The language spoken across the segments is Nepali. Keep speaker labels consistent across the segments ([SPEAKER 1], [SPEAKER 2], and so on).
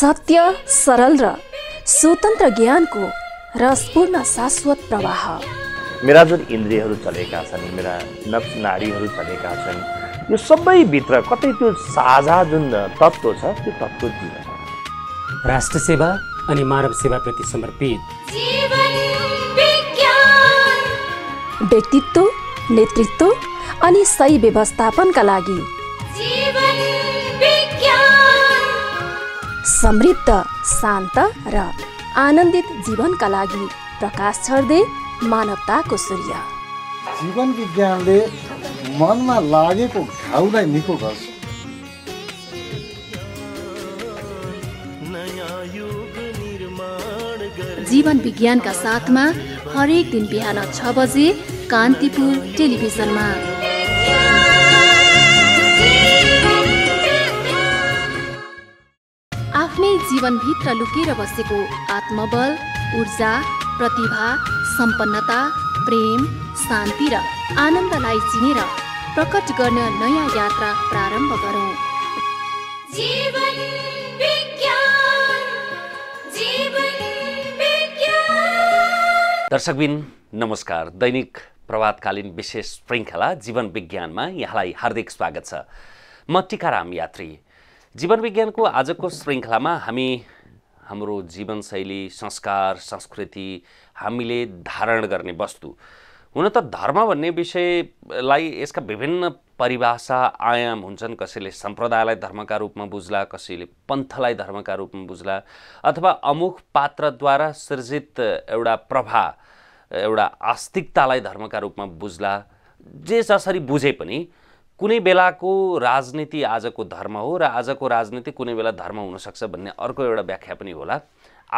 [SPEAKER 1] सत्य सरल र स्वतन्त्र ज्ञानको रसपूर्ण शाश्वत प्रवाह
[SPEAKER 2] मेरा जुन इन्द्रियहरू चलेका छन् मेरा नक्स नारीहरू चलेका छन् यो सबैभित्र कतै त्यो साझा जुन तत्त्व छ त्यो तत्त्व दिन राष्ट्र सेवा अनि मानव सेवाप्रति
[SPEAKER 1] समर्पित व्यक्तित्व नेतृत्व अनि सही व्यवस्थापनका लागि समृद्ध शान्त र आनन्दित जीवनका लागि प्रकाश छर्दै मानवताको सूर्य
[SPEAKER 2] जीवन विज्ञानले मनमा लागेको घाउलाई निको गर्छ
[SPEAKER 1] जीवन विज्ञानका साथमा हरेक दिन बिहान छ बजे कान्तिपुर टेलिभिजनमा जीवनभित्र लुकेर बसेको आत्मबल ऊर्जा प्रतिभा सम्पन्नता प्रेम शान्ति र आनन्दलाई चिनेर प्रकट गर्न नयाँ यात्रा प्रारम्भ गरौँ
[SPEAKER 3] दर्शकबिन नमस्कार दैनिक प्रभातकालीन विशेष श्रृङ्खला जीवन विज्ञानमा यहाँलाई हार्दिक स्वागत छ म टिकाराम यात्री जीवन विज्ञानको आजको श्रृङ्खलामा हामी हाम्रो जीवनशैली संस्कार संस्कृति हामीले धारण गर्ने वस्तु हुन त धर्म भन्ने विषयलाई यसका विभिन्न परिभाषा आयाम हुन्छन् कसैले सम्प्रदायलाई धर्मका रूपमा बुझ्ला कसैले पन्थलाई धर्मका रूपमा बुझ्ला अथवा अमुख पात्रद्वारा सृजित एउटा प्रभा एउटा आस्तिकतालाई धर्मका रूपमा बुझ्ला जे जसरी बुझे पनि कुनै बेलाको राजनीति आजको धर्म हो र आजको राजनीति कुनै बेला धर्म हुनसक्छ भन्ने अर्को एउटा व्याख्या पनि होला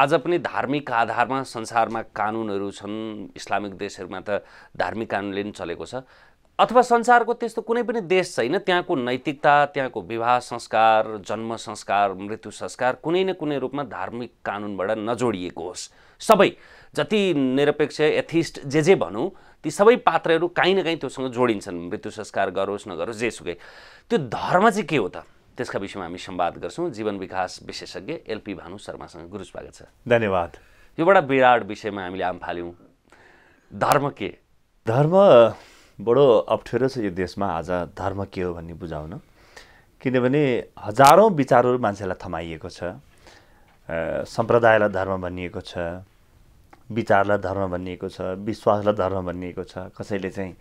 [SPEAKER 3] आज पनि धार्मिक आधारमा संसारमा कानुनहरू छन् इस्लामिक देशहरूमा त धार्मिक कानुनले पनि चलेको छ अथवा संसारको त्यस्तो कुनै पनि देश छैन त्यहाँको नैतिकता त्यहाँको विवाह संस्कार जन्म संस्कार मृत्यु संस्कार कुनै न कुनै रूपमा धार्मिक कानुनबाट नजोडिएको होस् सबै जति निरपेक्ष एथिस्ट जे जे भनौँ ती सबै पात्रहरू काहीँ न काहीँ त्योसँग जोडिन्छन् मृत्यु संस्कार गरोस् नगरोस् जेसुकै त्यो धर्म चाहिँ के हो त त्यसका विषयमा हामी सम्वाद गर्छौँ जीवन विकास विशेषज्ञ एलपी भानु शर्मासँग गुरु स्वागत छ धन्यवाद यो बडा विराट विषयमा हामीले आम फाल्यौँ धर्म के धर्म
[SPEAKER 2] बडो अप्ठ्यारो छ यो देशमा आज धर्म के हो भन्ने बुझाउन किनभने हजारौँ विचारहरू मान्छेलाई थमाइएको छ सम्प्रदायलाई धर्म भनिएको छ विचारलाई धर्म भनिएको छ विश्वासलाई धर्म भनिएको छ कसैले चाहिँ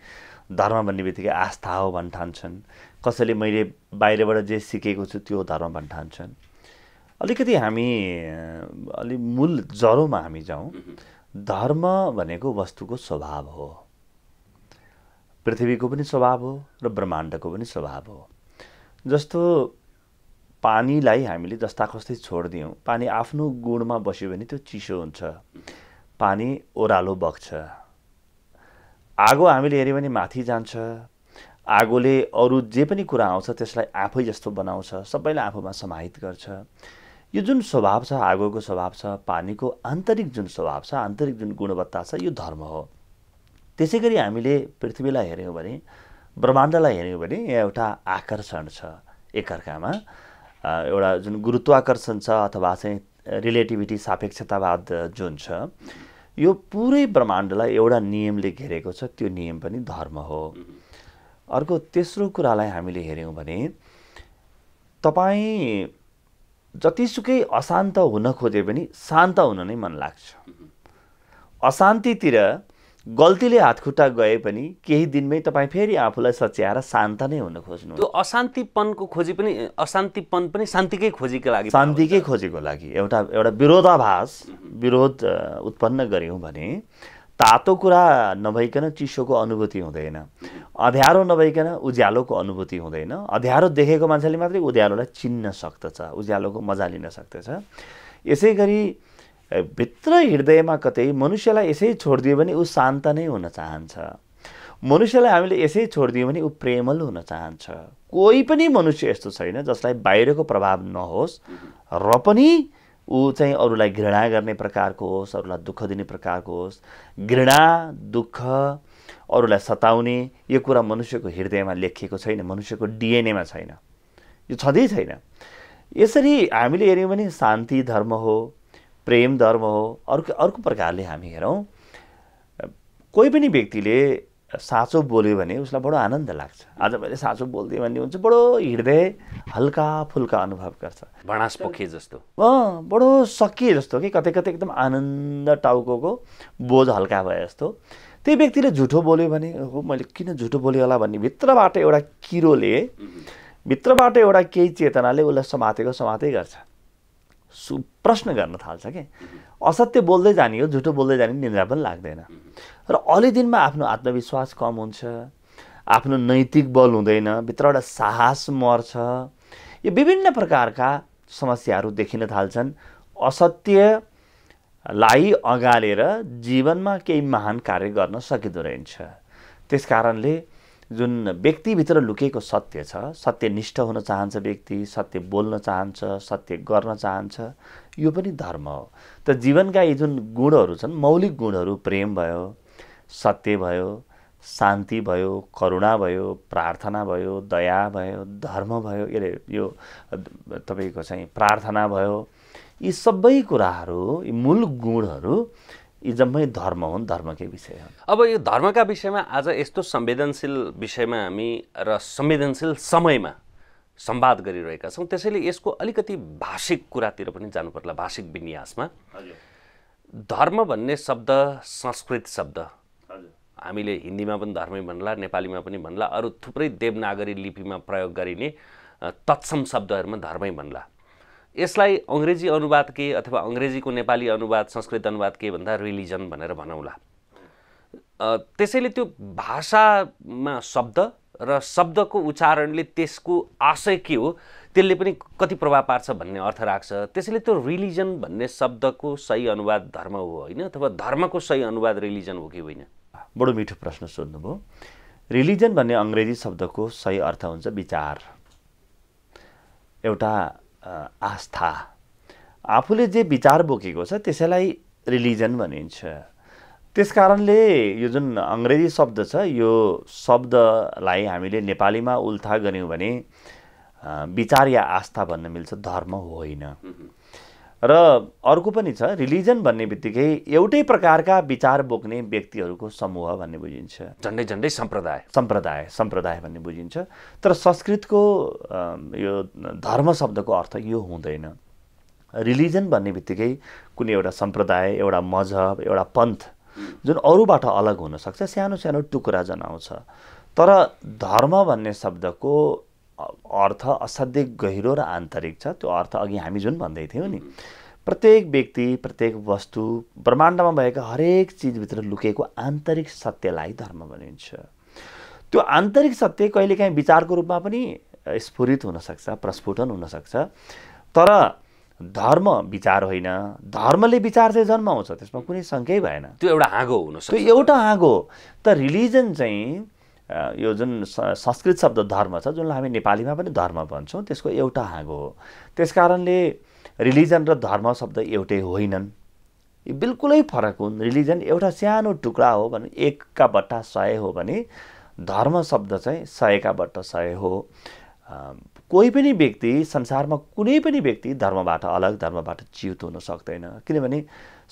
[SPEAKER 2] धर्म भन्ने बित्तिकै आस्था हो भन् ठान्छन् कसैले मैले बाहिरबाट जे सिकेको छु त्यो धर्म भन् ठान्छन् अलिकति हामी अलि मूल जरोमा हामी जाउँ धर्म भनेको वस्तुको स्वभाव हो पृथ्वीको पनि स्वभाव हो र ब्रह्माण्डको पनि स्वभाव हो जस्तो पानीलाई हामीले जस्ता कस्तै छोडिदियौँ पानी आफ्नो गुणमा बस्यो भने त्यो चिसो हुन्छ पानी ओह्रालो बग्छ आगो हामीले हेऱ्यौँ भने माथि जान्छ आगोले अरू जे पनि कुरा आउँछ त्यसलाई आफै जस्तो बनाउँछ सबैलाई आफूमा समाहित गर्छ यो जुन स्वभाव छ आगोको स्वभाव छ पानीको आन्तरिक जुन स्वभाव छ आन्तरिक जुन गुणवत्ता छ यो धर्म हो त्यसै गरी हामीले पृथ्वीलाई हेऱ्यौँ भने ब्रह्माण्डलाई हेऱ्यौँ भने यहाँ एउटा आकर्षण छ एकअर्कामा एउटा जुन गुरुत्वाकर्षण छ अथवा चाहिँ रिलेटिभिटी सापेक्षतावाद जुन छ यो पुरै ब्रह्माण्डलाई एउटा नियमले घेरेको छ त्यो नियम पनि धर्म हो अर्को तेस्रो कुरालाई हामीले हेऱ्यौँ भने तपाईँ जतिसुकै अशान्त हुन खोजे पनि शान्त हुन नै मन लाग्छ अशान्तितिर गल्तीले हातखुट्टा गए पनि केही दिनमै तपाईँ फेरि आफूलाई सच्याएर शान्त नै हुन खोज्नु त्यो
[SPEAKER 3] अशान्तिपनको खोजी पनि अशान्तिपन पनि शान्तिकै खोजीको लागि
[SPEAKER 2] शान्तिकै खोजीको लागि एउटा एउटा विरोधाभास विरोध उत्पन्न गऱ्यौँ भने तातो कुरा नभइकन चिसोको अनुभूति हुँदैन अध्यारो नभइकन उज्यालोको अनुभूति हुँदैन अध्यारो देखेको मान्छेले मात्रै उज्यालोलाई चिन्न सक्दछ उज्यालोको मजा लिन सक्दछ यसै गरी भित्र हृदयमा कतै मनुष्यलाई यसै छोडिदियो भने ऊ शान्त नै हुन चाहन्छ मनुष्यलाई हामीले यसै छोडिदियो भने ऊ प्रेमल हुन चाहन्छ कोही पनि मनुष्य यस्तो छैन जसलाई बाहिरको प्रभाव नहोस् र पनि ऊ चाहिँ अरूलाई घृणा गर्ने प्रकारको होस् अरूलाई दुःख दिने प्रकारको होस् घृणा दुःख अरूलाई सताउने यो कुरा मनुष्यको हृदयमा लेखिएको छैन मनुष्यको डिएनएमा छैन यो छँदै छैन यसरी हामीले हेऱ्यौँ भने शान्ति धर्म हो प्रेम धर्म हो अर्को अर्को प्रकारले हामी हेरौँ कोही पनि व्यक्तिले साँचो बोल्यो भने उसलाई बडो आनन्द लाग्छ आज मैले साँचो बोलिदिएँ भन्ने हुन्छ बडो हृदय हल्का फुल्का
[SPEAKER 3] अनुभव गर्छ भणास पोखे जस्तो
[SPEAKER 2] अँ बडो सकिए जस्तो कि कतै कतै एकदम आनन्द टाउको बोझ हल्का भए जस्तो त्यही व्यक्तिले झुठो बोल्यो भने हो मैले किन झुठो बोल्यो होला भन्ने भित्रबाट एउटा किरोले भित्रबाट एउटा केही चेतनाले उसलाई समातेको समातै गर्छ सु प्रश्न गर्न थाल्छ कि असत्य बोल्दै जाने हो झुटो बोल्दै जाने निन्द्रा पनि लाग्दैन र अलि दिनमा आफ्नो आत्मविश्वास कम हुन्छ आफ्नो नैतिक बल हुँदैन भित्रबाट साहस मर्छ यो विभिन्न प्रकारका समस्याहरू देखिन थाल्छन् असत्यलाई अगालेर जीवनमा केही महान कार्य गर्न सकिँदो रहन्छ त्यस कारणले जुन व्यक्तिभित्र लुकेको सत्य छ सत्य निष्ठ हुन चाहन्छ व्यक्ति सत्य बोल्न चाहन्छ सत्य गर्न चाहन्छ यो पनि धर्म हो त जीवनका यी जुन गुणहरू छन् मौलिक गुणहरू प्रेम भयो सत्य भयो शान्ति भयो करुणा भयो प्रार्थना भयो दया भयो धर्म भयो अरे यो तपाईँको चाहिँ प्रार्थना भयो यी सबै कुराहरू यी मूल गुणहरू यी जम्मै धर्म हुन् धर्मकै विषय हुन्
[SPEAKER 3] अब यो धर्मका विषयमा आज यस्तो संवेदनशील विषयमा हामी र संवेदनशील समयमा संवाद गरिरहेका छौँ त्यसैले यसको अलिकति भाषिक कुरातिर पनि जानु पर्ला भाषिक विन्यासमा धर्म भन्ने शब्द संस्कृत शब्द हामीले हिन्दीमा पनि धर्मै भन्ला नेपालीमा पनि भन्ला अरू थुप्रै देवनागरी लिपिमा प्रयोग गरिने तत्सम शब्दहरूमा धर्मै भन्ला यसलाई अङ्ग्रेजी अनुवाद के अथवा अङ्ग्रेजीको नेपाली अनुवाद संस्कृत अनुवाद के भन्दा रिलिजन भनेर भनौँला त्यसैले त्यो भाषामा शब्द र शब्दको उच्चारणले त्यसको आशय के हो त्यसले पनि कति प्रभाव पार्छ भन्ने अर्थ राख्छ त्यसैले त्यो रिलिजन भन्ने शब्दको सही अनुवाद धर्म हो होइन अथवा धर्मको सही अनुवाद रिलिजन हो कि होइन
[SPEAKER 2] बडो मिठो प्रश्न सोध्नुभयो रिलिजन भन्ने अङ्ग्रेजी शब्दको सही अर्थ हुन्छ विचार एउटा आस्था आफूले जे विचार बोकेको छ त्यसैलाई रिलिजन भनिन्छ त्यस कारणले यो जुन अङ्ग्रेजी शब्द छ यो शब्दलाई हामीले नेपालीमा उल्था गऱ्यौँ भने विचार या आस्था भन्न मिल्छ धर्म होइन र अर्को पनि छ रिलिजन भन्ने बित्तिकै एउटै प्रकारका विचार बोक्ने व्यक्तिहरूको समूह भन्ने बुझिन्छ झन्डै झन्डै सम्प्रदाय सम्प्रदाय सम्प्रदाय भन्ने बुझिन्छ तर संस्कृतको यो धर्म शब्दको अर्थ यो हुँदैन रिलिजन भन्ने बित्तिकै कुनै एउटा सम्प्रदाय एउटा मजहब एउटा पन्थ जुन अरूबाट अलग हुनसक्छ सानो सानो टुक्रा जनाउँछ तर धर्म भन्ने शब्दको अर्थ असाध्यै गहिरो र आन्तरिक छ त्यो अर्थ अघि हामी जुन भन्दै थियौँ नि प्रत्येक व्यक्ति प्रत्येक वस्तु ब्रह्माण्डमा भएका हरेक चिजभित्र लुकेको आन्तरिक सत्यलाई धर्म भनिन्छ त्यो आन्तरिक सत्य कहिलेकाहीँ विचारको रूपमा पनि स्फुरित हुनसक्छ प्रस्फुटन हुनसक्छ तर धर्म विचार होइन धर्मले विचार चाहिँ जन्माउँछ त्यसमा कुनै सङ्कै भएन
[SPEAKER 3] त्यो एउटा आगो हुन त्यो एउटा
[SPEAKER 2] आगो त रिलिजन चाहिँ यो जुन संस्कृत शब्द धर्म छ जुनलाई हामी नेपालीमा पनि धर्म भन्छौँ त्यसको एउटा हाँगो हो त्यस कारणले रिलिजन र धर्म शब्द एउटै होइनन् यो बिल्कुलै फरक हुन् रिलिजन एउटा सानो टुक्रा हो भने एकका बट्टा सय हो भने धर्म शब्द चाहिँ सयका बट्ट सय हो कोही पनि व्यक्ति संसारमा कुनै पनि व्यक्ति धर्मबाट अलग धर्मबाट च्युत हुन सक्दैन किनभने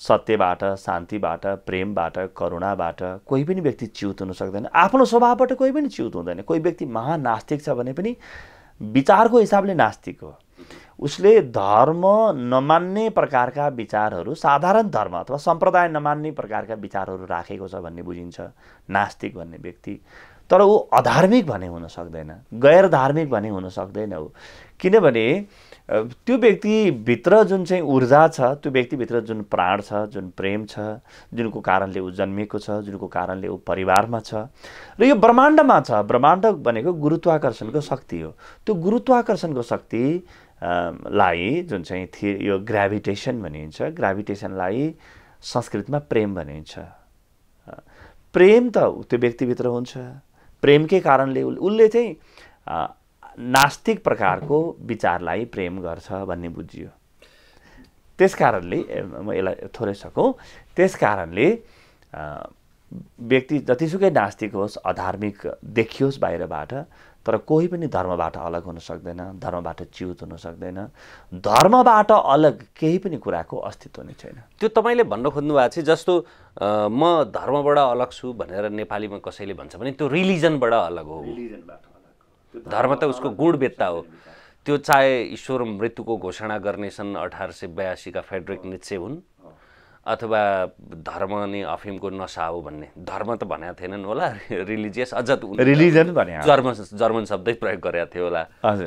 [SPEAKER 2] सत्यबाट शान्तिबाट प्रेमबाट करुणाबाट कोही पनि व्यक्ति च्युत हुन सक्दैन आफ्नो स्वभावबाट कोही पनि च्युत हुँदैन कोही व्यक्ति महानास्तिक छ भने पनि विचारको हिसाबले नास्तिक हो उसले धर्म नमान्ने प्रकारका विचारहरू साधारण धर्म अथवा सम्प्रदाय नमान्ने प्रकारका विचारहरू राखेको छ भन्ने बुझिन्छ नास्तिक भन्ने व्यक्ति तर ऊ अधार्मिक भने हुन सक्दैन गैर धार्मिक भने हुन सक्दैन ऊ किनभने त्यो व्यक्तिभित्र जुन चाहिँ ऊर्जा छ त्यो व्यक्तिभित्र जुन प्राण छ जुन प्रेम छ जुनको कारणले ऊ जन्मिएको छ जुनको कारणले ऊ परिवारमा छ र यो ब्रह्माण्डमा छ ब्रह्माण्ड भनेको गुरुत्वाकर्षणको शक्ति हो त्यो गुरुत्वाकर्षणको शक्ति लाई जुन चाहिँ थिए यो ग्राभिटेसन भनिन्छ ग्राभिटेसनलाई संस्कृतमा प्रेम भनिन्छ प्रेम त त्यो व्यक्तिभित्र हुन्छ प्रेमकै कारणले उसले चाहिँ नास्तिक प्रकारको विचारलाई प्रेम गर्छ भन्ने बुझियो त्यस कारणले म यसलाई थोरै सकौँ त्यस कारणले व्यक्ति जतिसुकै नास्तिक होस् अधार्मिक देखियोस् बाहिरबाट तर कोही पनि धर्मबाट अलग हुन सक्दैन धर्मबाट च्युत हुन सक्दैन धर्मबाट अलग केही पनि कुराको अस्तित्व नै छैन
[SPEAKER 3] त्यो तपाईँले भन्न खोज्नु भएको छ जस्तो म धर्मबाट अलग छु भनेर नेपालीमा कसैले भन्छ भने त्यो रिलिजनबाट अलग हो रिलिजनबाट धर्म त उसको गुणवेत्ता हो त्यो चाहे ईश्वर मृत्युको घोषणा गर्ने सन् अठार सय बयासीका फेडरिक नित्से हुन् अथवा धर्म नै अफिमको नसा हो भन्ने धर्म त भनेका थिएनन् होला रिलिजियस अझ रिलिजन भने जर्मन जर्मन शब्दै प्रयोग गरेका थियो होला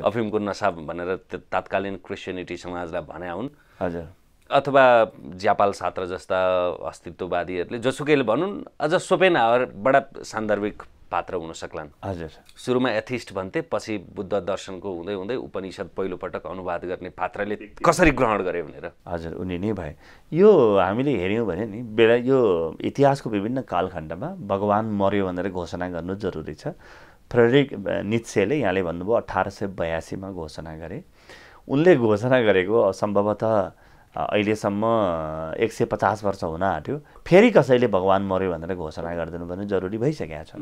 [SPEAKER 3] अफिमको नसा भनेर तात्कालीन क्रिस्चियनिटी समाजलाई भने हुन् हजुर अथवा ज्यापाल सात्र जस्ता अस्तित्ववादीहरूले जसुकैले भनौँ अझ सोपेन बडा सान्दर्भिक पात्र हुन सक्लान् हजुर सुरुमा एथिस्ट भन्थे पछि बुद्ध दर्शनको हुँदै हुँदै उपनिषद पहिलोपटक अनुवाद गर्ने पात्रले कसरी ग्रहण गरे भनेर
[SPEAKER 2] हजुर उनी नै भए यो हामीले हेऱ्यौँ भने नि बेला यो इतिहासको विभिन्न कालखण्डमा भगवान् मर्यो भनेर घोषणा गर्नु जरुरी छ फ्रेडरिक नित्सेले यहाँले भन्नुभयो अठार सय बयासीमा घोषणा गरे उनले घोषणा गरेको सम्भवतः अहिलेसम्म एक सय पचास वर्ष हुन आँट्यो फेरि कसैले भगवान् मऱ्यो भनेर घोषणा गरिदिनु भने जरुरी भइसकेका छ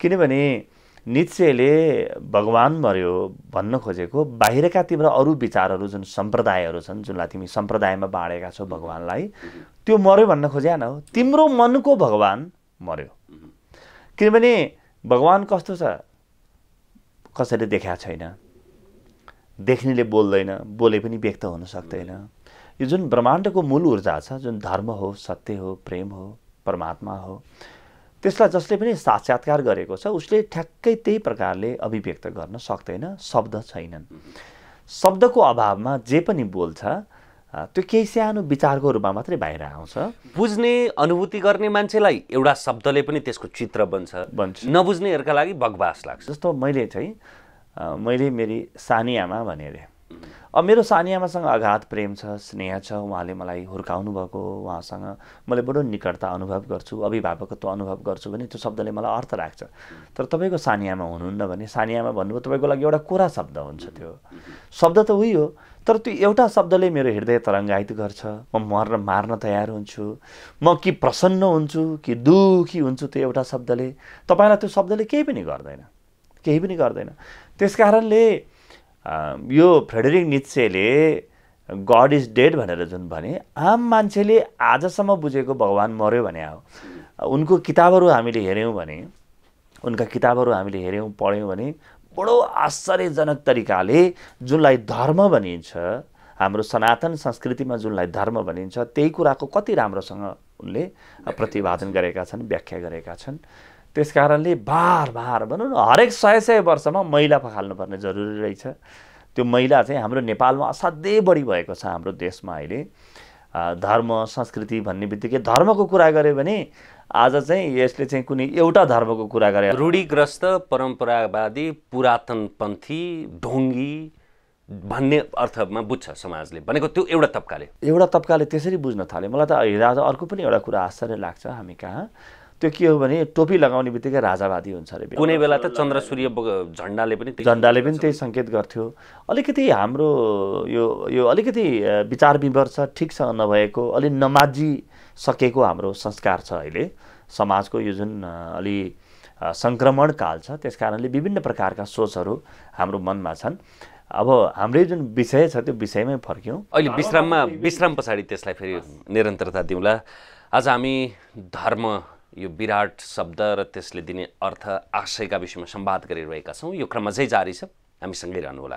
[SPEAKER 2] किनभने निश्चयले भगवान् मऱ्यो भन्न खोजेको बाहिरका तिम्रो अरू विचारहरू जुन सम्प्रदायहरू छन् जुनलाई तिमी सम्प्रदायमा बाँडेका छौ भगवान्लाई त्यो मऱ्यो भन्न खोजेन हो तिम्रो मनको भगवान् मऱ्यो किनभने भगवान् कस्तो छ कसैले देखाएको छैन देख्नेले बोल्दैन बोले पनि व्यक्त हुन सक्दैन यो जुन ब्रह्माण्डको मूल ऊर्जा छ जुन धर्म हो सत्य हो प्रेम हो परमात्मा हो त्यसलाई जसले पनि साक्षात्कार गरेको छ उसले ठ्याक्कै त्यही प्रकारले अभिव्यक्त गर्न सक्दैन शब्द छैनन् शब्दको अभावमा जे पनि बोल्छ त्यो केही सानो विचारको रूपमा मात्रै बाहिर आउँछ
[SPEAKER 3] बुझ्ने अनुभूति गर्ने मान्छेलाई एउटा शब्दले पनि त्यसको चित्र बन्छ बन्छ नबुझ्नेहरूका लागि बकवास लाग्छ जस्तो मैले चाहिँ मैले मेरी सानी आमा भनेर अब
[SPEAKER 2] मेरो सानियामासँग अघात प्रेम छ स्नेह छ उहाँले मलाई हुर्काउनु भएको उहाँसँग मैले बडो निकटता अनुभव गर्छु अभिभावकत्व अनुभव गर्छु भने त्यो शब्दले मलाई अर्थ राख्छ तर तपाईँको सानियामा हुनुहुन्न भने सानियामा भन्नुभयो तपाईँको लागि एउटा कुरा शब्द हुन्छ त्यो शब्द त उही हो तर त्यो एउटा शब्दले मेरो हृदय तरङ्गायित गर्छ म मर्न मार्न तयार हुन्छु म कि प्रसन्न हुन्छु कि दुःखी हुन्छु त्यो एउटा शब्दले तपाईँलाई त्यो शब्दले केही पनि गर्दैन केही पनि गर्दैन त्यस कारणले यो फ्रेडरिक निचेले गड इज डेड भनेर जुन भने आम मान्छेले आजसम्म बुझेको भगवान् मऱ्यो भने हो उनको किताबहरू हामीले हेऱ्यौँ भने उनका किताबहरू हामीले हेऱ्यौँ पढ्यौँ भने बडो आश्चर्यजनक तरिकाले जुनलाई धर्म भनिन्छ हाम्रो सनातन संस्कृतिमा जुनलाई धर्म भनिन्छ त्यही कुराको कति राम्रोसँग उनले प्रतिपादन गरेका छन् व्याख्या गरेका छन् त्यस कारणले बार बार भनौँ न हरेक सय सय वर्षमा मैला पखाल्नुपर्ने जरुरी रहेछ त्यो मैला चाहिँ हाम्रो नेपालमा असाध्यै बढी भएको छ हाम्रो देशमा अहिले धर्म संस्कृति भन्ने बित्तिकै धर्मको
[SPEAKER 3] कुरा गऱ्यो भने आज चाहिँ यसले चाहिँ कुनै एउटा धर्मको कुरा गरे रूढिग्रस्त परम्परावादी पुरातनपन्थी ढोङ्गी भन्ने अर्थमा बुझ्छ समाजले भनेको त्यो एउटा तब्काले
[SPEAKER 2] एउटा तब्काले त्यसरी बुझ्न थाल्यो मलाई त हिजो अर्को पनि एउटा कुरा आश्चर्य लाग्छ हामी कहाँ त्यो के हो भने टोपी लगाउने बित्तिकै राजावादी हुन्छ अरे कुनै बेला
[SPEAKER 3] त चन्द्र सूर्य झन्डाले पनि
[SPEAKER 2] झन्डाले पनि त्यही सङ्केत गर्थ्यो अलिकति हाम्रो यो यो अलिकति विचार विमर्श ठिकसँग नभएको अलि नमाजी सकेको हाम्रो संस्कार छ अहिले समाजको यो जुन अलि सङ्क्रमण काल छ त्यस कारणले विभिन्न प्रकारका सोचहरू हाम्रो मनमा छन् अब हाम्रै जुन विषय छ त्यो विषयमै फर्क्यौँ अहिले विश्राममा
[SPEAKER 3] विश्राम पछाडि त्यसलाई फेरि निरन्तरता दिउँला आज हामी धर्म यो विराट शब्द र त्यसले दिने अर्थ आशयका विषयमा सम्वाद गरिरहेका छौँ यो क्रम अझै जारी छ हामी हामीसँगै रहनुहोला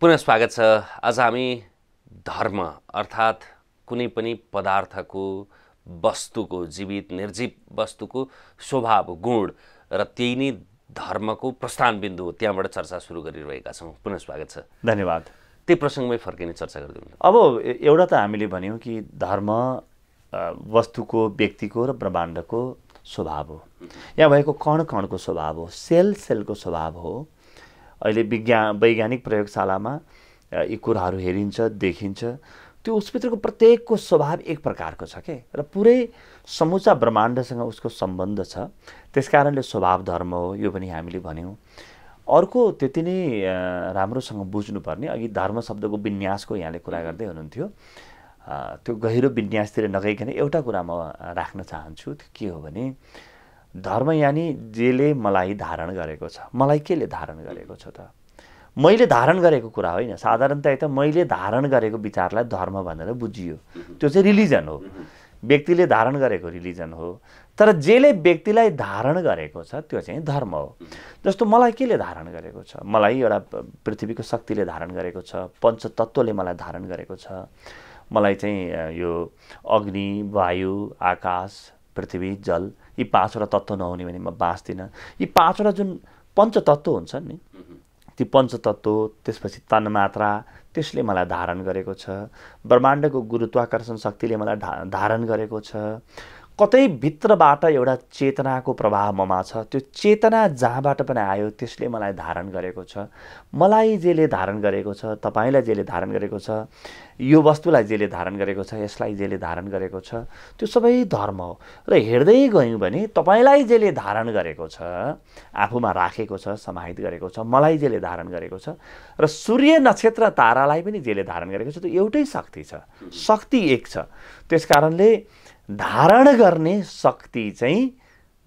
[SPEAKER 3] पुनः स्वागत छ आज हामी धर्म अर्थात् कुनै पनि पदार्थको वस्तुको जीवित निर्जीव वस्तुको स्वभाव गुण र त्यही नै धर्मको प्रस्थान बिन्दु हो त्यहाँबाट चर्चा सुरु गरिरहेका छौँ पुनः स्वागत छ धन्यवाद त्यही प्रसङ्गमै फर्किने चर्चा गरिदिउँ
[SPEAKER 2] अब एउटा त हामीले भन्यौँ कि धर्म वस्तुको व्यक्तिको र ब्रह्माण्डको स्वभाव हो यहाँ भएको कण कणको स्वभाव हो सेल सेलको स्वभाव हो अहिले विज्ञान वैज्ञानिक प्रयोगशालामा यी कुराहरू हेरिन्छ देखिन्छ त्यो उसभित्रको प्रत्येकको स्वभाव एक प्रकारको छ के र पुरै समुचा ब्रह्माण्डसँग उसको सम्बन्ध छ त्यस कारणले स्वभाव धर्म हो यो पनि हामीले भन्यौँ अर्को त्यति नै राम्रोसँग बुझ्नुपर्ने अघि धर्म शब्दको विन्यासको यहाँले कुरा गर्दै हुनुहुन्थ्यो त्यो गहिरो विन्यासतिर नगइकन एउटा कुरा म राख्न चाहन्छु के हो भने धर्म यानि जेले मलाई धारण गरेको छ मलाई केले धारण गरेको छ त मैले धारण गरेको कुरा होइन साधारणतया त मैले धारण गरेको विचारलाई धर्म भनेर बुझियो त्यो चाहिँ रिलिजन हो व्यक्तिले धारण गरेको रिलिजन हो तर जसले व्यक्तिलाई धारण गरेको छ त्यो चाहिँ धर्म हो जस्तो मलाई केले धारण गरेको छ मलाई एउटा पृथ्वीको शक्तिले धारण गरेको छ पञ्चतत्त्वले मलाई धारण गरेको छ मलाई चाहिँ यो अग्नि वायु आकाश पृथ्वी जल यी पाँचवटा तत्त्व नहुने भने म बाँच्दिनँ यी पाँचवटा जुन पञ्चतत्त्व हुन्छन् नि ती पञ्चतत्त्व त्यसपछि तन्मात्रा त्यसले मलाई धारण गरेको छ ब्रह्माण्डको गुरुत्वाकर्षण शक्तिले मलाई धारण गरेको छ कतै भित्रबाट एउटा चेतनाको प्रभाव ममा छ त्यो चेतना जहाँबाट पनि आयो त्यसले मलाई धारण गरेको छ मलाई जसले धारण गरेको छ तपाईँलाई जसले धारण गरेको छ यो वस्तुलाई जसले धारण गरेको छ यसलाई जसले धारण गरेको छ त्यो सबै धर्म हो र हेर्दै गयौँ भने तपाईँलाई जसले धारण गरेको छ आफूमा राखेको छ समाहित गरेको छ मलाई जसले धारण गरेको छ र सूर्य नक्षत्र तारालाई पनि जसले धारण गरेको छ त्यो एउटै शक्ति छ शक्ति एक छ त्यस कारणले धारण गर्ने शक्ति चाहिँ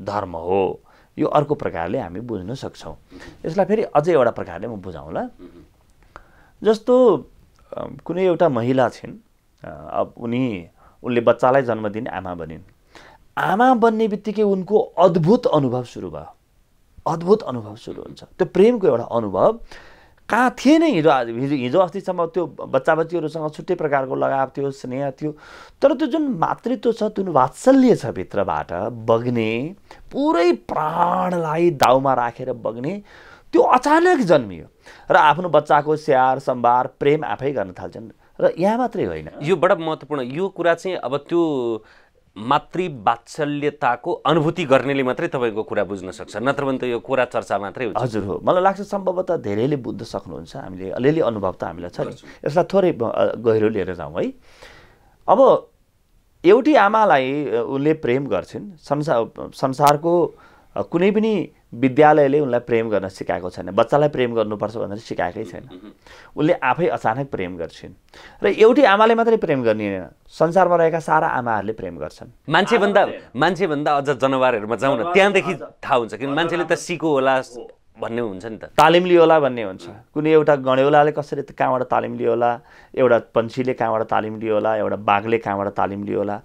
[SPEAKER 2] धर्म हो यो अर्को प्रकारले हामी बुझ्न सक्छौँ यसलाई फेरि अझै एउटा प्रकारले म बुझाउँला जस्तो कुनै एउटा महिला छिन् अब उनी उनले बच्चालाई जन्म दिने आमा बनिन् आमा बन्ने बित्तिकै उनको अद्भुत अनुभव सुरु भयो अद्भुत अनुभव सुरु हुन्छ त्यो प्रेमको एउटा अनुभव कहाँ थिएन हिजो हिजो हिजो अस्तिसम्म त्यो बच्चा बच्चीहरूसँग छुट्टै प्रकारको लगाव थियो स्नेह थियो तर त्यो जुन मातृत्व छ त्यो वात्सल्य छ भित्रबाट बग्ने पुरै प्राणलाई दाउमा राखेर बग्ने त्यो अचानक जन्मियो र आफ्नो बच्चाको स्याहार सम्भार प्रेम आफै गर्न थाल्छन् र यहाँ मात्रै होइन
[SPEAKER 3] यो बडा महत्त्वपूर्ण यो कुरा चाहिँ अब त्यो मातृ वात्सल्यताको अनुभूति गर्नेले मात्रै तपाईँको कुरा बुझ्न सक्छ नत्र भने त यो कुरा चर्चा मात्रै हुन्छ हजुर हो
[SPEAKER 2] मलाई लाग्छ सम्भवतः धेरैले बुझ्न सक्नुहुन्छ हामीले अलिअलि अनुभव त हामीलाई छ यसलाई थोरै गहिरो लिएर जाउँ है अब एउटी आमालाई उनले प्रेम गर्छिन् संसार संसारको कुनै पनि विद्यालयले उनलाई प्रेम गर्न सिकाएको छैन बच्चालाई प्रेम गर्नुपर्छ भनेर सिकाएकै छैन उसले आफै अचानक प्रेम गर्छिन् र एउटै आमाले मात्रै प्रेम गर्ने होइन संसारमा रहेका सारा आमाहरूले प्रेम गर्छन्
[SPEAKER 3] मान्छेभन्दा मान्छेभन्दा अझ जनावरहरूमा जाउँ न त्यहाँदेखि थाहा हुन्छ किन मान्छेले त सिको होला भन्ने हुन्छ नि त तालिम लियो होला भन्ने हुन्छ
[SPEAKER 2] कुनै एउटा गणेौलाले कसरी कहाँबाट तालिम लियो होला एउटा पन्छीले कहाँबाट तालिम लियो होला एउटा बाघले कहाँबाट तालिम लियो होला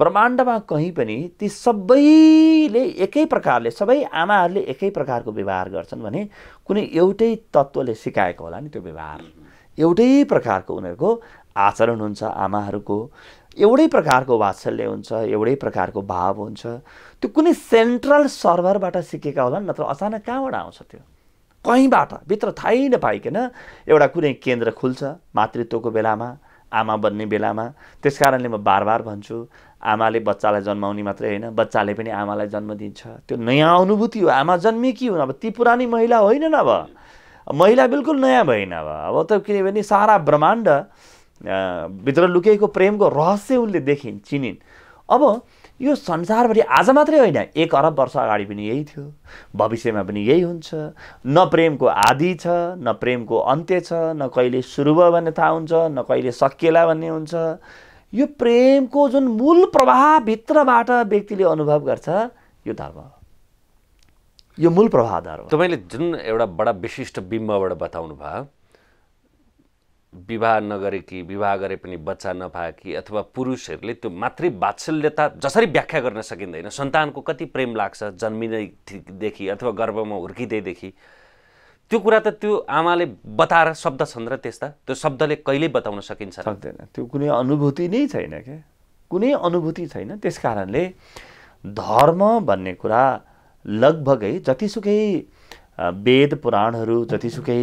[SPEAKER 2] ब्रह्माण्डमा कहीँ पनि ती सबैले एकै प्रकारले सबै आमाहरूले एकै प्रकारको व्यवहार गर्छन् भने कुनै एउटै तत्त्वले सिकाएको होला नि त्यो व्यवहार एउटै प्रकारको उनीहरूको आचरण हुन्छ आमाहरूको एउटै प्रकारको वात्सल्य हुन्छ एउटै प्रकारको भाव हुन्छ त्यो कुनै सेन्ट्रल सर्भरबाट सिकेका होला नत्र अचानक कहाँबाट आउँछ त्यो कहीँबाट भित्र थाहै नपाइकन एउटा कुनै केन्द्र खुल्छ मातृत्वको बेलामा आमा बन्ने बेलामा त्यस कारणले म बार बार भन्छु आमाले बच्चालाई जन्माउने मात्रै होइन बच्चाले पनि आमालाई जन्म दिन्छ त्यो नयाँ अनुभूति हो आमा जन्मे कि हुन् अब ती पुरानी महिला होइनन् अब महिला बिल्कुल नयाँ भएन अब अब त किनभने सारा ब्रह्माण्ड भित्र लुकेको प्रेमको रहस्य उनले देखिन् चिनिन् अब यो संसारभरि आज मात्रै होइन एक अरब वर्ष अगाडि पनि यही थियो भविष्यमा पनि यही हुन्छ न प्रेमको आदि छ न प्रेमको अन्त्य छ न कहिले सुरु भयो भन्ने थाहा हुन्छ न कहिले सकिएला भन्ने हुन्छ यो प्रेमको जुन मूल प्रभावभित्रबाट व्यक्तिले अनुभव गर्छ यो धर्म हो यो मूल प्रभाव
[SPEAKER 3] धर्म तपाईँले जुन एउटा बडा विशिष्ट बिम्बबाट बताउनु भयो विवाह नगरेकी विवाह गरे पनि बच्चा नपाएकी अथवा पुरुषहरूले त्यो मात्रै वात्सल्यता जसरी व्याख्या गर्न सकिँदैन सन्तानको कति प्रेम लाग्छ जन्मिँदैदेखि अथवा गर्भमा हुर्किँदैदेखि त्यो कुरा त त्यो आमाले बताएर शब्द छन् र त्यस्ता त्यो शब्दले कहिल्यै बताउन सकिन्छ
[SPEAKER 2] सक्दैन त्यो कुनै अनुभूति नै छैन क्या कुनै अनुभूति छैन त्यस कारणले धर्म भन्ने कुरा लगभगै जतिसुकै वेद पुराणहरू जतिसुकै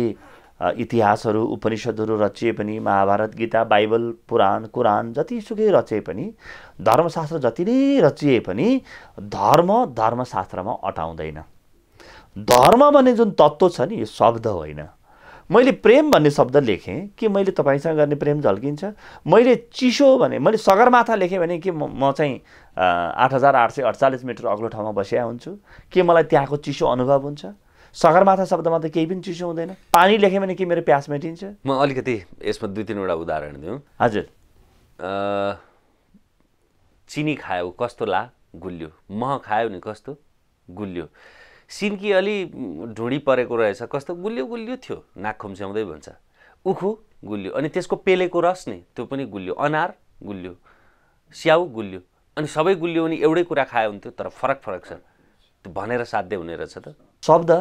[SPEAKER 2] इतिहासहरू उपनिषद्हरू रचिए पनि महाभारत गीता बाइबल पुराण कुरान जतिसुकै रचे पनि धर्मशास्त्र जति नै रचिए पनि धर्म धर्मशास्त्रमा अटाउँदैन धर्म भन्ने जुन तत्त्व छ नि यो शब्द होइन मैले प्रेम भन्ने शब्द लेखेँ कि मैले तपाईँसँग गर्ने प्रेम झल्किन्छ मैले चिसो भने मैले सगरमाथा लेखेँ भने कि म चाहिँ आठ हजार आठ सय अठचालिस मिटर अग्लो ठाउँमा बसिया हुन्छु के मलाई त्यहाँको चिसो अनुभव हुन्छ सगरमाथा शब्दमा त केही पनि चिसो हुँदैन पानी लेखेँ भने के मेरो प्यास मेटिन्छ
[SPEAKER 3] म अलिकति यसमा दुई तिनवटा उदाहरण दिउँ हजुर चिनी खायो कस्तो ला गुलियो मह खायो नि कस्तो गुलियो सिन्की अलि ढुँडी परेको रहेछ कस्तो गुलियो गुलियो थियो नाक खुम्स्याउँदै भन्छ उखु गुलियो अनि त्यसको पेलेको रस नि त्यो पनि गुलियो अनार गुलियो स्याउ गुलियो अनि सबै गुलियो भने एउटै कुरा खायो हुन्थ्यो तर फरक फरक छ त्यो भनेर साध्य हुने रहेछ त
[SPEAKER 2] शब्द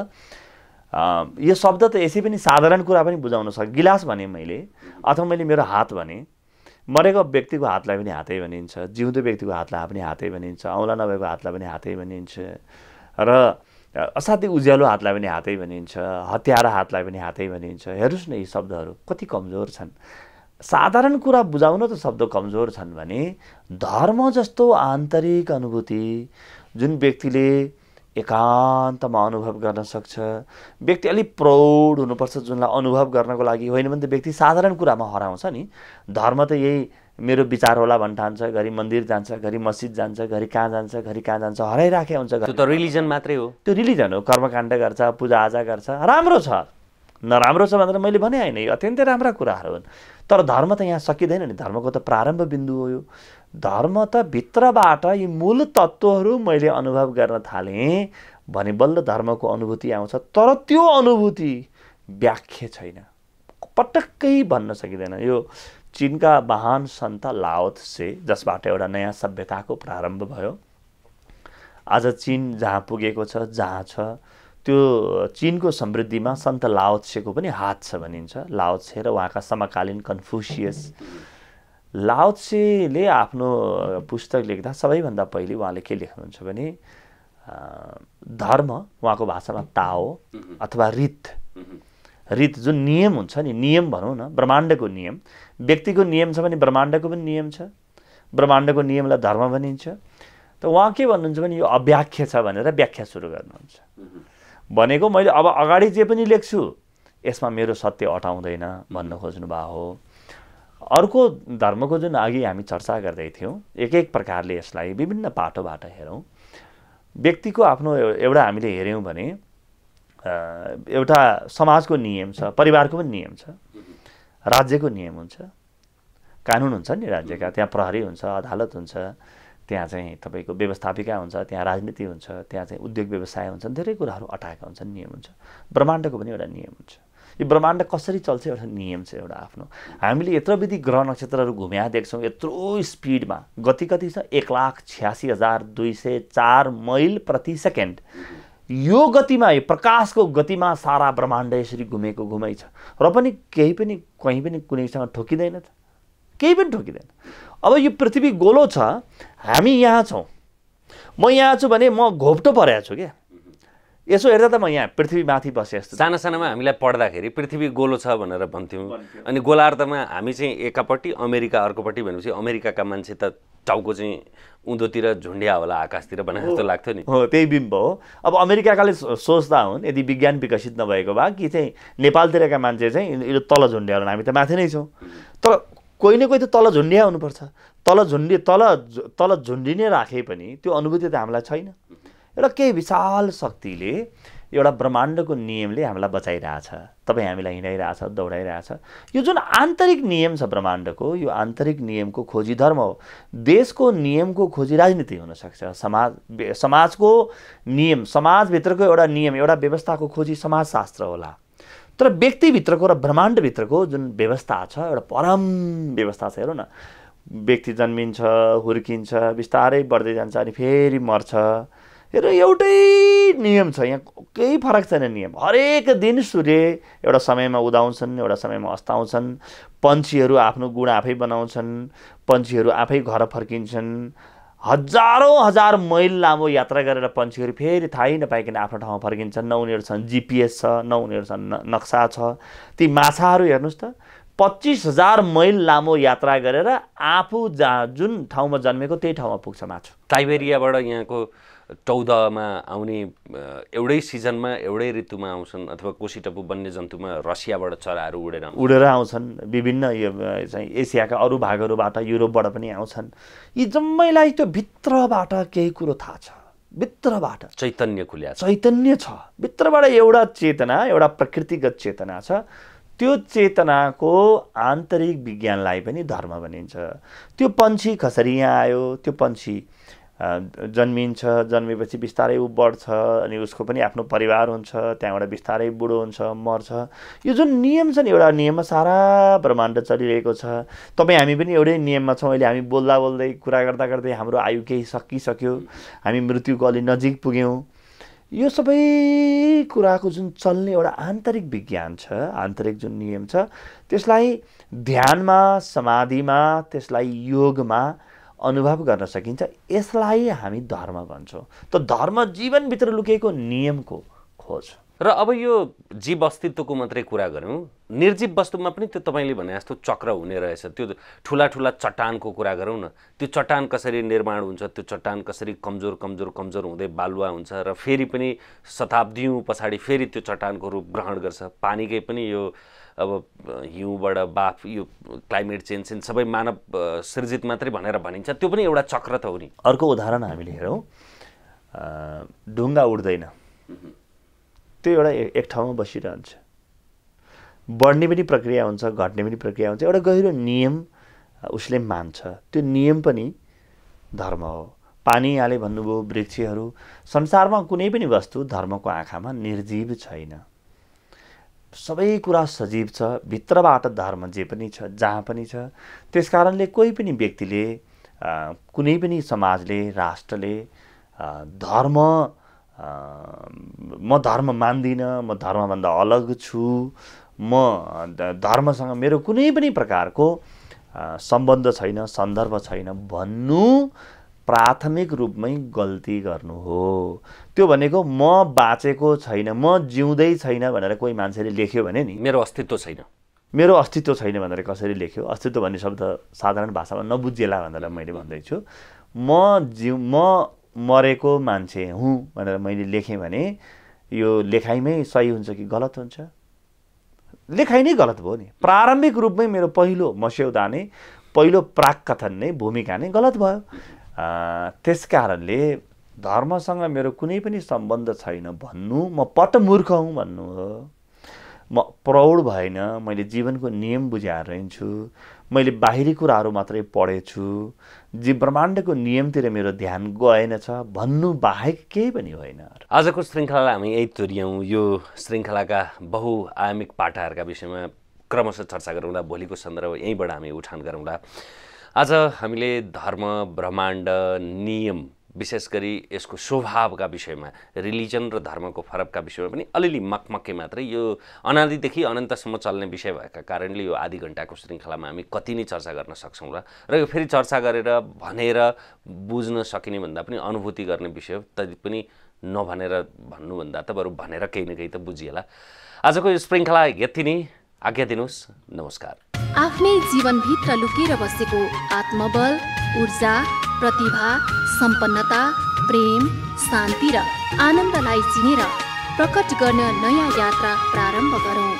[SPEAKER 2] यो शब्द त यसै पनि साधारण कुरा पनि बुझाउन सक्छ गिलास भने मैले अथवा मैले मेरो हात भने मरेको व्यक्तिको हातलाई पनि हातै भनिन्छ जिउँदो व्यक्तिको हातलाई पनि हातै भनिन्छ औँला नभएको हातलाई पनि हातै भनिन्छ र असाध्य उज्यालो हातलाई पनि हातै भनिन्छ हतियारा हातलाई पनि हातै भनिन्छ हेर्नुहोस् न यी शब्दहरू कति कमजोर छन् साधारण कुरा बुझाउन त शब्द कमजोर छन् भने धर्म जस्तो आन्तरिक अनुभूति जुन व्यक्तिले एकान्तमा अनुभव गर्न सक्छ व्यक्ति अलिक प्रौढ हुनुपर्छ जुनलाई अनुभव गर्नको लागि होइन भने त व्यक्ति साधारण कुरामा हराउँछ नि धर्म त यही मेरो विचार होला भन्न ठान्छ घरि मन्दिर जान्छ घरि मस्जिद जान्छ घरि कहाँ जान्छ घरि कहाँ जान्छ हराइराखे हुन्छ त्यो त
[SPEAKER 3] रिलिजन मात्रै हो
[SPEAKER 2] त्यो रिलिजन हो कर्मकाण्ड गर्छ पूजाआजा गर्छ राम्रो छ नराम्रो छ भनेर मैले भने होइन यो अत्यन्तै राम्रा कुराहरू हुन् तर धर्म त यहाँ सकिँदैन नि धर्मको त प्रारम्भ बिन्दु हो यो धर्म त भित्रबाट यी मूल तत्त्वहरू मैले अनुभव गर्न थालेँ भने बल्ल धर्मको अनुभूति आउँछ तर त्यो अनुभूति व्याख्या छैन पटक्कै भन्न सकिँदैन यो चिनका महान सन्त लाओत्से जसबाट एउटा नयाँ सभ्यताको प्रारम्भ भयो आज चिन जहाँ पुगेको छ जहाँ छ त्यो चिनको समृद्धिमा सन्त लाओत्सेको पनि हात छ भनिन्छ लाओत्से र उहाँका समकालीन कन्फ्युसियस लाओसेले आफ्नो पुस्तक लेख्दा सबैभन्दा पहिले उहाँले के लेख्नुहुन्छ भने धर्म उहाँको भाषामा ताओ अथवा रित रित जुन नियम हुन्छ नि नियम भनौँ न ब्रह्माण्डको नियम व्यक्तिको नियम छ भने ब्रह्माण्डको पनि नियम छ ब्रह्माण्डको नियमलाई धर्म भनिन्छ त उहाँ के भन्नुहुन्छ भने यो अव्याख्य छ भनेर व्याख्या सुरु गर्नुहुन्छ भनेको मैले अब अगाडि जे पनि लेख्छु यसमा मेरो सत्य अटाउँदैन भन्न खोज्नुभएको हो अर्को धर्मको जुन अघि हामी चर्चा गर्दै थियौँ एक एक प्रकारले यसलाई विभिन्न पाटोबाट हेरौँ व्यक्तिको आफ्नो एउटा हामीले हेऱ्यौँ भने एउटा समाजको नियम छ परिवारको पनि नियम छ राज्यको नियम हुन्छ कानुन हुन्छ नि राज्यका त्यहाँ प्रहरी हुन्छ अदालत हुन्छ त्यहाँ चाहिँ तपाईँको व्यवस्थापिका हुन्छ त्यहाँ राजनीति हुन्छ त्यहाँ चाहिँ उद्योग व्यवसाय हुन्छन् धेरै कुराहरू अटाएका हुन्छन् नियम हुन्छ ब्रह्माण्डको पनि एउटा नियम हुन्छ यो ब्रह्माण्ड कसरी चल्छ एउटा नियम छ एउटा आफ्नो हामीले यत्रो विधि ग्रह नक्षत्रहरू घुम्या देख्छौँ यत्रो स्पिडमा गति कति छ एक लाख छ्यासी हजार दुई सय चार मैल प्रति सेकेन्ड यो गतिमा यो प्रकाशको गतिमा सारा ब्रह्माण्ड यसरी घुमेको घुमाइ छ र पनि केही पनि कहीँ पनि कुनैसँग ठोकिँदैन त केही पनि ठोकिँदैन अब यो पृथ्वी गोलो छ हामी यहाँ छौँ म यहाँ छु भने म घोप्टो परेको छु क्या यसो हेर्दा त म यहाँ पृथ्वीमाथि बसेँ जस्तो
[SPEAKER 3] साना सानामा हामीलाई पढ्दाखेरि पृथ्वी गोलो छ भनेर भन्थ्यौँ अनि गोलार्धमा हामी चाहिँ एकापट्टि अमेरिका अर्कोपट्टि भनेपछि अमेरिकाका मान्छे त टाउको चाहिँ उँधोतिर झुन्ड्या होला आकाशतिर भने जस्तो लाग्थ्यो नि हो त्यही बिम्ब हो अब
[SPEAKER 2] अमेरिकाकाले सोच्दा हुन् यदि विज्ञान विकसित नभएको भए कि चाहिँ नेपालतिरका मान्छे चाहिँ यो तल झुन्ड्या होला हामी त माथि नै छौँ तर कोही न कोही त तल झुन्ड्या हुनुपर्छ तल झुन्डी तल तल झुन्डिने राखे पनि त्यो अनुभूति त हामीलाई छैन एउटा केही विशाल शक्तिले एउटा ब्रह्माण्डको नियमले हामीलाई बचाइरहेछ तपाईँ हामीलाई हिँडाइरहेछ दौडाइरहेछ यो जुन आन्तरिक नियम छ ब्रह्माण्डको यो आन्तरिक नियमको खोजी धर्म हो देशको नियमको खोजी राजनीति हुनसक्छ समाज समाजको नियम समाजभित्रको एउटा नियम एउटा व्यवस्थाको खोजी समाजशास्त्र होला तर व्यक्तिभित्रको र ब्रह्माण्डभित्रको जुन व्यवस्था छ एउटा परम व्यवस्था छ हेरौँ न व्यक्ति जन्मिन्छ हुर्किन्छ बिस्तारै बढ्दै जान्छ अनि फेरि मर्छ र एउटै नियम छ यहाँ केही फरक छैन नियम हरेक दिन सूर्य एउटा समयमा उदाउँछन् एउटा समयमा अस्ताउँछन् पन्छीहरू आफ्नो गुण आफै बनाउँछन् पन्छीहरू आफै घर फर्किन्छन् हजारौँ हजार मैल लामो यात्रा गरेर पन्छीहरू फेरि थाहै नपाइकन आफ्नो ठाउँमा फर्किन्छन् न उनीहरूसँग जिपिएस छ न उनीहरूसँग नक्सा छ ती माछाहरू हेर्नुहोस् त पच्चिस हजार मैल लामो यात्रा गरेर आफू जहाँ जुन ठाउँमा जन्मेको त्यही ठाउँमा पुग्छ माछु
[SPEAKER 3] टाइबेरियाबाट यहाँको चौधमा आउने एउटै सिजनमा एउटै ऋतुमा आउँछन् अथवा कोशी टपु जन्तुमा रसियाबाट चराहरू उडेर उडेर
[SPEAKER 2] आउँछन् विभिन्न यो चाहिँ एसियाका अरू भागहरूबाट युरोपबाट पनि आउँछन् यी जम्मैलाई त्यो भित्रबाट केही कुरो थाहा छ भित्रबाट चैतन्य खुल्या चैतन्य छ भित्रबाट एउटा चेतना एउटा प्रकृतिगत चेतना छ त्यो चेतनाको आन्तरिक विज्ञानलाई पनि धर्म भनिन्छ त्यो पन्छी कसरी यहाँ आयो त्यो पन्छी जन्मिन्छ जन्मेपछि बिस्तारै ऊ बढ्छ अनि उसको पनि आफ्नो परिवार हुन्छ त्यहाँबाट बिस्तारै बुढो हुन्छ मर्छ यो जुन नियम छ नि एउटा नियममा सारा ब्रह्माण्ड चलिरहेको छ तपाईँ हामी पनि एउटै नियममा छौँ अहिले हामी बोल्दा बोल्दै कुरा गर्दा गर्दै हाम्रो आयु केही सकिसक्यो हामी मृत्युको अलि नजिक पुग्यौँ यो सबै कुराको जुन चल्ने एउटा आन्तरिक विज्ञान छ आन्तरिक जुन नियम छ त्यसलाई ध्यानमा समाधिमा त्यसलाई योगमा अनुभव गर्न
[SPEAKER 3] सकिन्छ यसलाई हामी धर्म भन्छौँ त धर्म जीवनभित्र लुकेको नियमको खोज र अब यो जीव अस्तित्वको मात्रै कुरा गऱ्यौँ निर्जीव वस्तुमा पनि त्यो तपाईँले भने जस्तो चक्र हुने रहेछ त्यो ठुला ठुला चट्टानको कुरा गरौँ न त्यो चट्टान कसरी निर्माण हुन्छ त्यो चट्टान कसरी कमजोर कमजोर कमजोर हुँदै बालुवा हुन्छ र फेरि पनि शताब्दी पछाडि फेरि त्यो चट्टानको रूप ग्रहण गर्छ पानीकै पनि यो अब हिउँबाट बाफ यो क्लाइमेट चेन्ज चेन्ज सबै मानव सृजित मात्रै भनेर भनिन्छ त्यो पनि एउटा चक्र त हो नि
[SPEAKER 2] अर्को उदाहरण हामीले हेरौँ ढुङ्गा उड्दैन त्यो एउटा एक ठाउँमा बसिरहन्छ बढ्ने पनि प्रक्रिया हुन्छ घट्ने पनि प्रक्रिया हुन्छ एउटा गहिरो नियम उसले मान्छ त्यो नियम पनि धर्म हो पानी यहाँले भन्नुभयो वृक्षहरू संसारमा कुनै पनि वस्तु धर्मको आँखामा निर्जीव छैन सबै कुरा सजीव छ भित्रबाट धर्म जे पनि छ जहाँ पनि छ त्यस कारणले कोही पनि व्यक्तिले कुनै पनि समाजले राष्ट्रले धर्म म धर्म मान्दिनँ म धर्मभन्दा अलग छु म धर्मसँग मेरो कुनै पनि प्रकारको सम्बन्ध छैन सन्दर्भ छैन भन्नु प्राथमिक रूपमै गल्ती गर्नु हो त्यो भनेको म बाँचेको छैन म जिउँदै छैन भनेर कोही मान्छेले लेख्यो भने नि मेरो अस्तित्व छैन मेरो अस्तित्व छैन भनेर कसरी लेख्यो अस्तित्व भन्ने शब्द साधारण भाषामा नबुझिएला भनेर मैले भन्दैछु म जिउ म मरेको मान्छे हुँ भनेर मैले लेखेँ भने यो लेखाइमै सही हुन्छ कि गलत हुन्छ लेखाइ नै गलत भयो नि प्रारम्भिक रूपमै मेरो पहिलो मस्यौदा नै पहिलो प्राक कथन नै भूमिका नै गलत भयो त्यस कारणले धर्मसँग मेरो कुनै पनि सम्बन्ध छैन भन्नु म पट मूर्ख हुँ भन्नु हो म प्रौढ भएन मैले जीवनको नियम बुझाएर रहन्छु मैले बाहिरी कुराहरू मात्रै पढेछु जी ब्रह्माण्डको नियमतिर मेरो ध्यान गएनछ भन्नु बाहेक केही पनि होइन
[SPEAKER 3] आजको श्रृङ्खलालाई हामी यही तोर्यौँ यो श्रृङ्खलाका बहुआयामिक पाटाहरूका विषयमा क्रमशः चर्चा गरौँला भोलिको सन्दर्भ यहीँबाट हामी उठान गरौँला आज हामीले धर्म ब्रह्माण्ड नियम विशेष गरी यसको स्वभावका विषयमा रिलिजन र धर्मको फरकका विषयमा पनि अलिअलि मकमक्कै मात्रै यो अनादिदेखि अनन्तसम्म चल्ने विषय भएका कारणले यो आधी घन्टाको श्रृङ्खलामा हामी कति नै चर्चा गर्न सक्छौँ र र यो फेरि चर्चा गरेर भनेर बुझ्न सकिने भन्दा पनि अनुभूति गर्ने विषय पनि नभनेर भन्नुभन्दा त बरु भनेर केही न केही त बुझिएला आजको यो श्रृङ्खला यति नै आज्ञा दिनुहोस् नमस्कार
[SPEAKER 1] आफ्नै जीवनभित्र लुकेर बसेको आत्मबल ऊर्जा प्रतिभा सम्पन्नता प्रेम शान्ति र आनन्दलाई चिनेर प्रकट गर्न नयाँ यात्रा प्रारम्भ गरौँ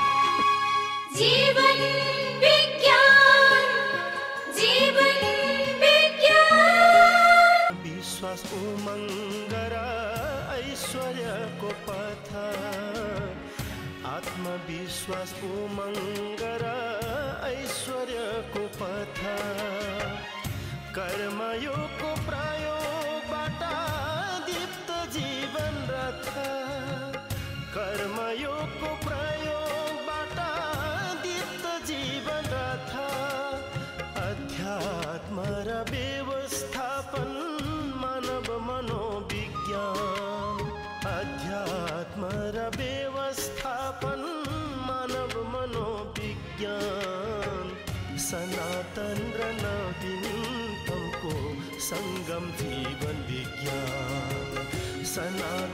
[SPEAKER 1] विश्वास ऐश्वर्यको पथ आत्मविश्वास उमङ्ग र ऐश्वर्यको पथ कर्मयोगको प्रयोगबाट दीप्त जीवन रथ कर्मयोगको प्रयोगबाट दीप्त जीवन रथ अध्यात्म र व्यवस्थापन मानव मनोविज्ञान अध्यात्म र संगम जीवन विज्ञान सनातन